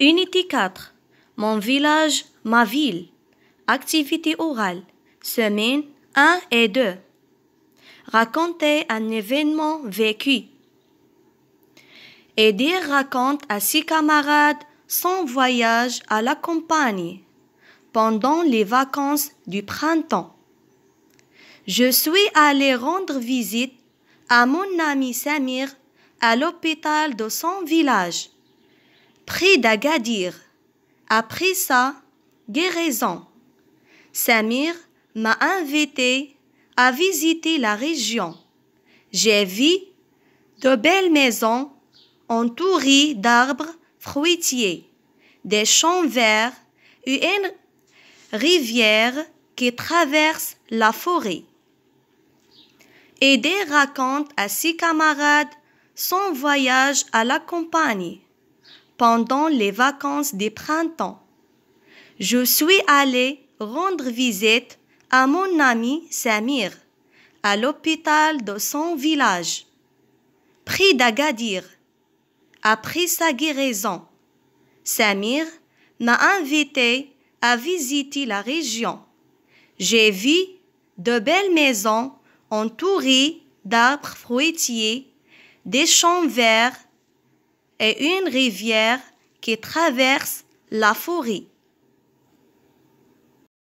Unité 4. Mon village, ma ville. Activité orale. Semaine 1 et 2. Raconter un événement vécu. Edir raconte à ses camarades son voyage à la campagne pendant les vacances du printemps. Je suis allé rendre visite à mon ami Samir à l'hôpital de son village. Pris d'Agadir. Après sa guérison, Samir m'a invité à visiter la région. J'ai vu de belles maisons entourées d'arbres fruitiers, des champs verts et une rivière qui traverse la forêt. Aider raconte à ses camarades son voyage à la campagne pendant les vacances des printemps. Je suis allé rendre visite à mon ami Samir à l'hôpital de son village. Pris d'Agadir, après sa guérison, Samir m'a invité à visiter la région. J'ai vu de belles maisons entourées d'arbres fruitiers, des champs verts et une rivière qui traverse la forêt.